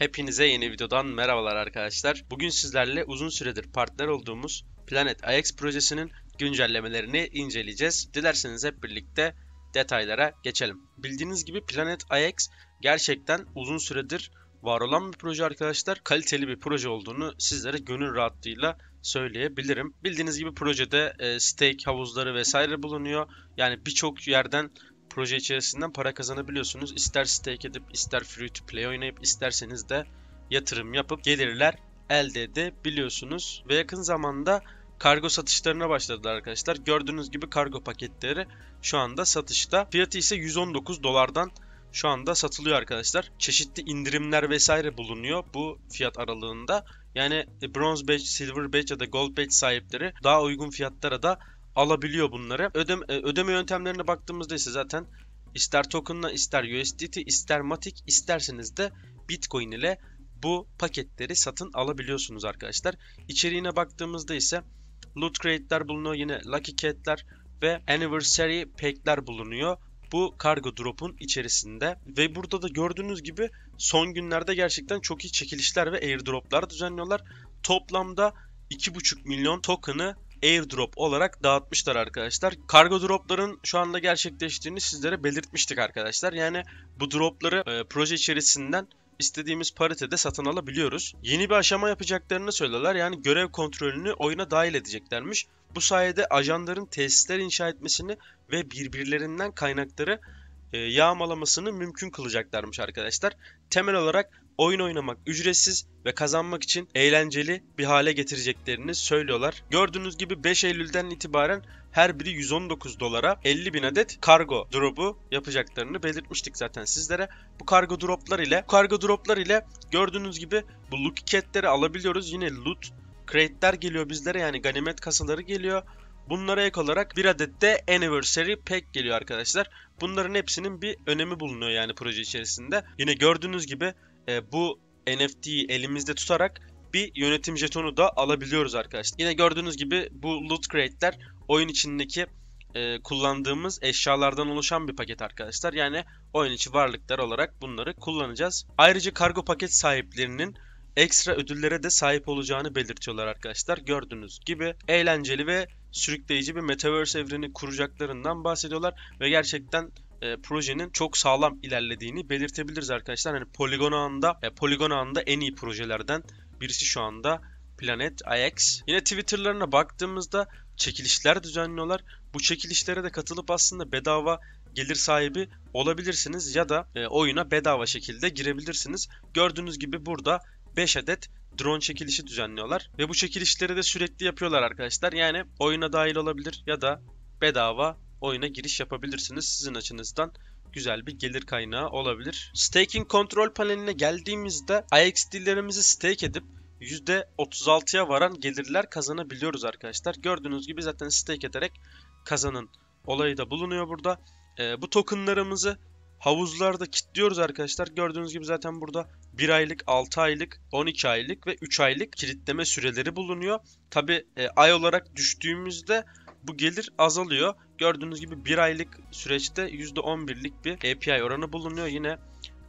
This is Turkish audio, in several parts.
Hepinize yeni videodan merhabalar arkadaşlar. Bugün sizlerle uzun süredir partner olduğumuz Planet AX projesinin güncellemelerini inceleyeceğiz. Dilerseniz hep birlikte detaylara geçelim. Bildiğiniz gibi Planet AX gerçekten uzun süredir var olan bir proje arkadaşlar. Kaliteli bir proje olduğunu sizlere gönül rahatlığıyla söyleyebilirim. Bildiğiniz gibi projede e, stake havuzları vesaire bulunuyor. Yani birçok yerden proje içerisinden para kazanabiliyorsunuz. İster stake edip, ister free to play oynayıp, isterseniz de yatırım yapıp gelirler elde edebiliyorsunuz. Ve yakın zamanda kargo satışlarına başladılar arkadaşlar. Gördüğünüz gibi kargo paketleri şu anda satışta. Fiyatı ise 119 dolardan şu anda satılıyor arkadaşlar. Çeşitli indirimler vesaire bulunuyor bu fiyat aralığında. Yani Bronze Badge, Silver Badge ya da Gold Badge sahipleri daha uygun fiyatlara da alabiliyor bunları. Ödeme, e, ödeme yöntemlerine baktığımızda ise zaten ister token'la ister USDT ister Matic isterseniz de Bitcoin ile bu paketleri satın alabiliyorsunuz arkadaşlar. İçeriğine baktığımızda ise loot crate'ler bulunuyor yine lucky cat'ler ve anniversary pack'ler bulunuyor bu kargo drop'un içerisinde ve burada da gördüğünüz gibi son günlerde gerçekten çok iyi çekilişler ve airdrop'lar düzenliyorlar. Toplamda 2,5 milyon token'ı airdrop olarak dağıtmışlar arkadaşlar. Kargo dropların şu anda gerçekleştiğini sizlere belirtmiştik arkadaşlar. Yani bu dropları e, proje içerisinden istediğimiz paritede satın alabiliyoruz. Yeni bir aşama yapacaklarını söylüyorlar. Yani görev kontrolünü oyuna dahil edeceklermiş. Bu sayede ajanların tesisler inşa etmesini ve birbirlerinden kaynakları e, yağmalamasını mümkün kılacaklarmış arkadaşlar. Temel olarak oyun oynamak ücretsiz ve kazanmak için eğlenceli bir hale getireceklerini söylüyorlar. Gördüğünüz gibi 5 Eylül'den itibaren her biri 119 dolara 50 bin adet kargo drop'u yapacaklarını belirtmiştik zaten sizlere. Bu kargo drop'lar ile kargo drop'lar ile gördüğünüz gibi bu loot kitleri alabiliyoruz. Yine loot crate'ler geliyor bizlere yani ganimet kasaları geliyor. Bunlara ek olarak bir adet de Anniversary Pack geliyor arkadaşlar. Bunların hepsinin bir önemi bulunuyor yani proje içerisinde. Yine gördüğünüz gibi e, bu NFT'yi elimizde tutarak bir yönetim jetonu da alabiliyoruz arkadaşlar. Yine gördüğünüz gibi bu loot crate'ler oyun içindeki e, kullandığımız eşyalardan oluşan bir paket arkadaşlar. Yani oyun içi varlıklar olarak bunları kullanacağız. Ayrıca kargo paket sahiplerinin ekstra ödüllere de sahip olacağını belirtiyorlar arkadaşlar. Gördüğünüz gibi eğlenceli ve sürükleyici bir metaverse evreni kuracaklarından bahsediyorlar ve gerçekten e, projenin çok sağlam ilerlediğini belirtebiliriz arkadaşlar. Hani poligon anında, e, poligon anında en iyi projelerden birisi şu anda Planet AX. Yine Twitter'larına baktığımızda çekilişler düzenliyorlar. Bu çekilişlere de katılıp aslında bedava gelir sahibi olabilirsiniz ya da e, oyuna bedava şekilde girebilirsiniz. Gördüğünüz gibi burada 5 adet drone çekilişi düzenliyorlar ve bu çekilişleri de sürekli yapıyorlar arkadaşlar. Yani oyuna dahil olabilir ya da bedava oyuna giriş yapabilirsiniz. Sizin açınızdan güzel bir gelir kaynağı olabilir. Staking kontrol paneline geldiğimizde IXD'lerimizi stake edip %36'ya varan gelirler kazanabiliyoruz arkadaşlar. Gördüğünüz gibi zaten stake ederek kazanın olayı da bulunuyor burada. E, bu tokenlarımızı havuzlarda kilitliyoruz arkadaşlar. Gördüğünüz gibi zaten burada 1 aylık, 6 aylık, 12 aylık ve 3 aylık kilitleme süreleri bulunuyor. Tabi e, ay olarak düştüğümüzde bu gelir azalıyor. Gördüğünüz gibi bir aylık süreçte %11'lik bir API oranı bulunuyor. Yine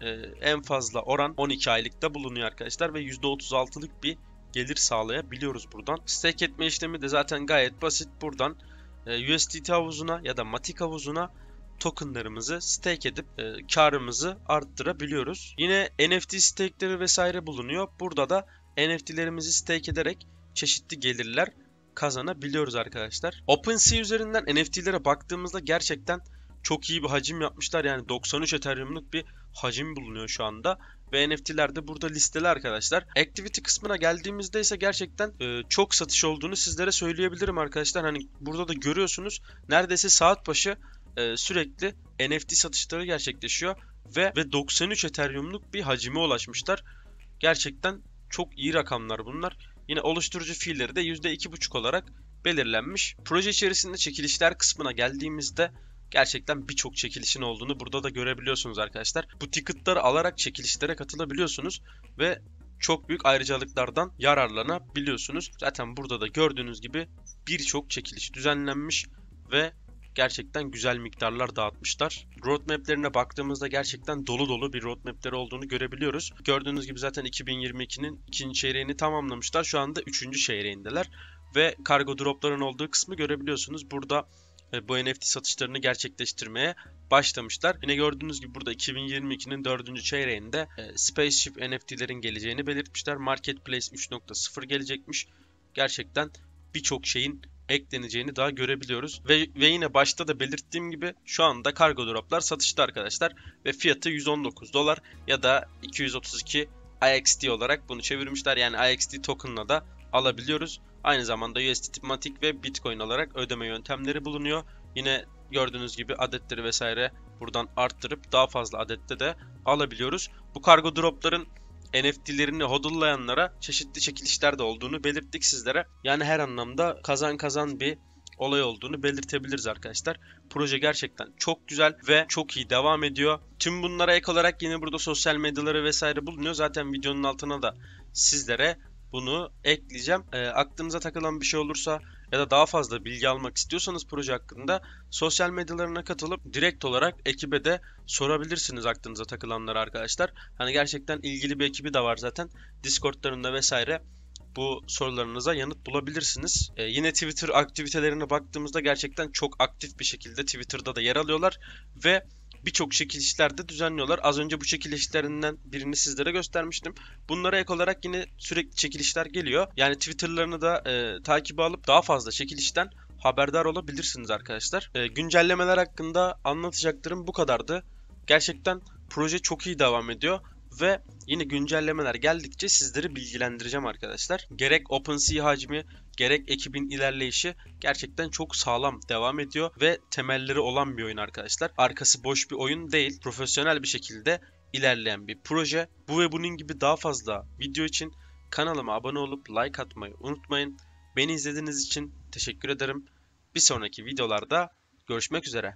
e, en fazla oran 12 aylıkta bulunuyor arkadaşlar ve %36'lık bir gelir sağlayabiliyoruz buradan. Stake etme işlemi de zaten gayet basit. Buradan e, USDT havuzuna ya da Matic havuzuna tokenlarımızı stake edip e, karımızı arttırabiliyoruz. Yine NFT stake'leri vesaire bulunuyor. Burada da NFT'lerimizi stake ederek çeşitli gelirler kazanabiliyoruz arkadaşlar. OpenSea üzerinden NFT'lere baktığımızda gerçekten çok iyi bir hacim yapmışlar. Yani 93 Ethereum'luk bir hacim bulunuyor şu anda. Ve NFT'ler de burada listeli arkadaşlar. Activity kısmına geldiğimizde ise gerçekten e, çok satış olduğunu sizlere söyleyebilirim arkadaşlar. Hani burada da görüyorsunuz neredeyse saat başı e, sürekli NFT satışları gerçekleşiyor. Ve, ve 93 Ethereum'luk bir hacime ulaşmışlar. Gerçekten çok iyi rakamlar bunlar. Yine oluşturucu fiilleri de %2,5 olarak belirlenmiş. Proje içerisinde çekilişler kısmına geldiğimizde gerçekten birçok çekilişin olduğunu burada da görebiliyorsunuz arkadaşlar. Bu ticketları alarak çekilişlere katılabiliyorsunuz ve çok büyük ayrıcalıklardan yararlanabiliyorsunuz. Zaten burada da gördüğünüz gibi birçok çekiliş düzenlenmiş ve gerçekten güzel miktarlar dağıtmışlar. Roadmap'lerine baktığımızda gerçekten dolu dolu bir roadmap'leri olduğunu görebiliyoruz. Gördüğünüz gibi zaten 2022'nin ikinci çeyreğini tamamlamışlar. Şu anda üçüncü çeyreğindeler ve kargo dropların olduğu kısmı görebiliyorsunuz. Burada e, bu NFT satışlarını gerçekleştirmeye başlamışlar. Yine gördüğünüz gibi burada 2022'nin dördüncü çeyreğinde e, Spaceship NFT'lerin geleceğini belirtmişler. Marketplace 3.0 gelecekmiş. Gerçekten birçok şeyin ekleneceğini daha görebiliyoruz. Ve, ve yine başta da belirttiğim gibi şu anda kargo droplar satışta arkadaşlar. Ve fiyatı 119 dolar ya da 232 IXT olarak bunu çevirmişler. Yani IXT token'la da alabiliyoruz. Aynı zamanda USDT Matic ve Bitcoin olarak ödeme yöntemleri bulunuyor. Yine gördüğünüz gibi adetleri vesaire buradan arttırıp daha fazla adette de alabiliyoruz. Bu kargo dropların NFT'lerini hodullayanlara çeşitli çekilişler de olduğunu belirttik sizlere. Yani her anlamda kazan kazan bir olay olduğunu belirtebiliriz arkadaşlar. Proje gerçekten çok güzel ve çok iyi devam ediyor. Tüm bunlara ek olarak yine burada sosyal medyaları vesaire bulunuyor. Zaten videonun altına da sizlere bunu ekleyeceğim. E, aklınıza takılan bir şey olursa ya da daha fazla bilgi almak istiyorsanız proje hakkında sosyal medyalarına katılıp direkt olarak ekibe de sorabilirsiniz aklınıza takılanlar arkadaşlar. Hani gerçekten ilgili bir ekibi de var zaten. Discord'larında vesaire bu sorularınıza yanıt bulabilirsiniz. Ee, yine Twitter aktivitelerine baktığımızda gerçekten çok aktif bir şekilde Twitter'da da yer alıyorlar ve birçok çekilişlerde düzenliyorlar. Az önce bu çekilişlerinden birini sizlere göstermiştim. Bunlara ek olarak yine sürekli çekilişler geliyor. Yani Twitter'larını da e, takibe alıp daha fazla çekilişten haberdar olabilirsiniz arkadaşlar. E, güncellemeler hakkında anlatacaklarım bu kadardı. Gerçekten proje çok iyi devam ediyor ve yine güncellemeler geldikçe sizleri bilgilendireceğim arkadaşlar. Gerek OpenSea hacmi gerek ekibin ilerleyişi gerçekten çok sağlam devam ediyor ve temelleri olan bir oyun arkadaşlar. Arkası boş bir oyun değil. Profesyonel bir şekilde ilerleyen bir proje. Bu ve bunun gibi daha fazla video için kanalıma abone olup like atmayı unutmayın. Beni izlediğiniz için teşekkür ederim. Bir sonraki videolarda görüşmek üzere.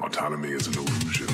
Autonomy is an illusion.